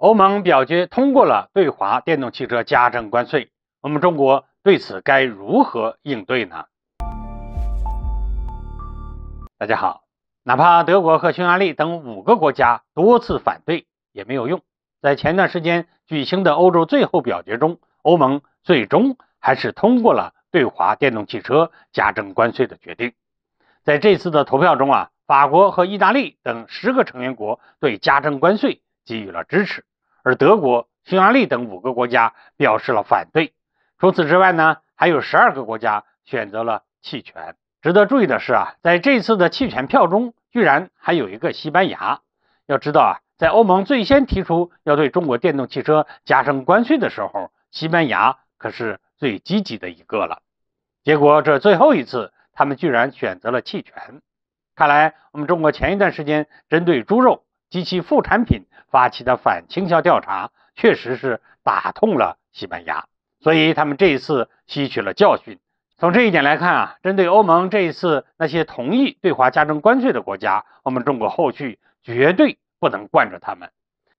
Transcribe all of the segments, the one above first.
欧盟表决通过了对华电动汽车加征关税，我们中国对此该如何应对呢？大家好，哪怕德国和匈牙利等五个国家多次反对也没有用。在前段时间举行的欧洲最后表决中，欧盟最终还是通过了对华电动汽车加征关税的决定。在这次的投票中啊，法国和意大利等十个成员国对加征关税给予了支持。而德国、匈牙利等五个国家表示了反对。除此之外呢，还有十二个国家选择了弃权。值得注意的是啊，在这次的弃权票中，居然还有一个西班牙。要知道啊，在欧盟最先提出要对中国电动汽车加征关税的时候，西班牙可是最积极的一个了。结果这最后一次，他们居然选择了弃权。看来我们中国前一段时间针对猪肉及其副产品。发起的反倾销调查确实是打痛了西班牙，所以他们这一次吸取了教训。从这一点来看啊，针对欧盟这一次那些同意对华加征关税的国家，我们中国后续绝对不能惯着他们。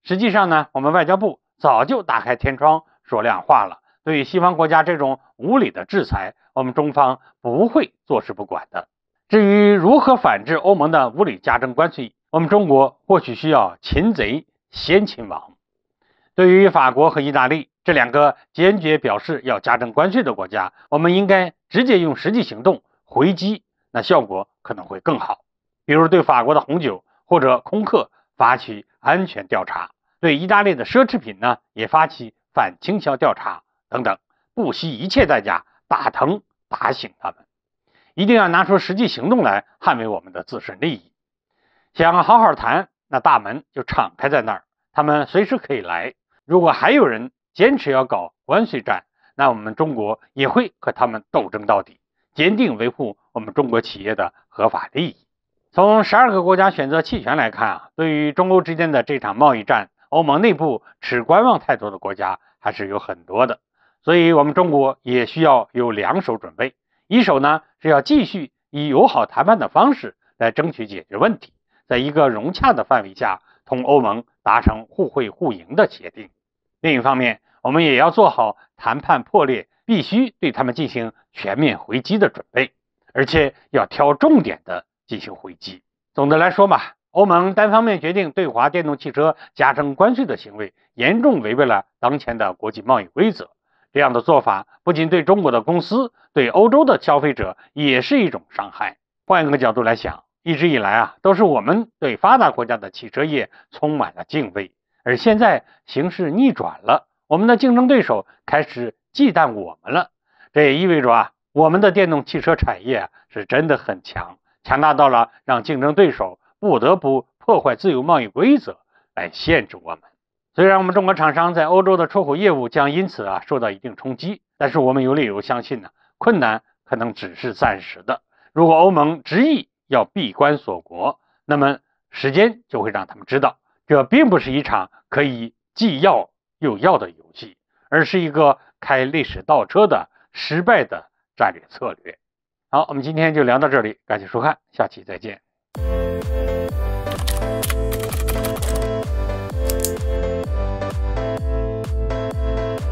实际上呢，我们外交部早就打开天窗说亮话了，对西方国家这种无理的制裁，我们中方不会坐视不管的。至于如何反制欧盟的无理加征关税，我们中国或许需要擒贼。先秦王，对于法国和意大利这两个坚决表示要加征关税的国家，我们应该直接用实际行动回击，那效果可能会更好。比如对法国的红酒或者空客发起安全调查，对意大利的奢侈品呢也发起反倾销调查等等，不惜一切代价打疼打醒他们，一定要拿出实际行动来捍卫我们的自身利益。想好好谈。那大门就敞开在那儿，他们随时可以来。如果还有人坚持要搞关税战，那我们中国也会和他们斗争到底，坚定维护我们中国企业的合法利益。从十二个国家选择弃权来看啊，对于中欧之间的这场贸易战，欧盟内部持观望态度的国家还是有很多的。所以，我们中国也需要有两手准备。一手呢是要继续以友好谈判的方式来争取解决问题。在一个融洽的范围下，同欧盟达成互惠互赢的协定。另一方面，我们也要做好谈判破裂必须对他们进行全面回击的准备，而且要挑重点的进行回击。总的来说嘛，欧盟单方面决定对华电动汽车加征关税的行为，严重违背了当前的国际贸易规则。这样的做法不仅对中国的公司，对欧洲的消费者也是一种伤害。换一个角度来想。一直以来啊，都是我们对发达国家的汽车业充满了敬畏，而现在形势逆转了，我们的竞争对手开始忌惮我们了。这也意味着啊，我们的电动汽车产业是真的很强，强大到了让竞争对手不得不破坏自由贸易规则来限制我们。虽然我们中国厂商在欧洲的出口业务将因此啊受到一定冲击，但是我们有理由相信呢，困难可能只是暂时的。如果欧盟执意，要闭关锁国，那么时间就会让他们知道，这并不是一场可以既要又要的游戏，而是一个开历史倒车的失败的战略策略。好，我们今天就聊到这里，感谢收看，下期再见。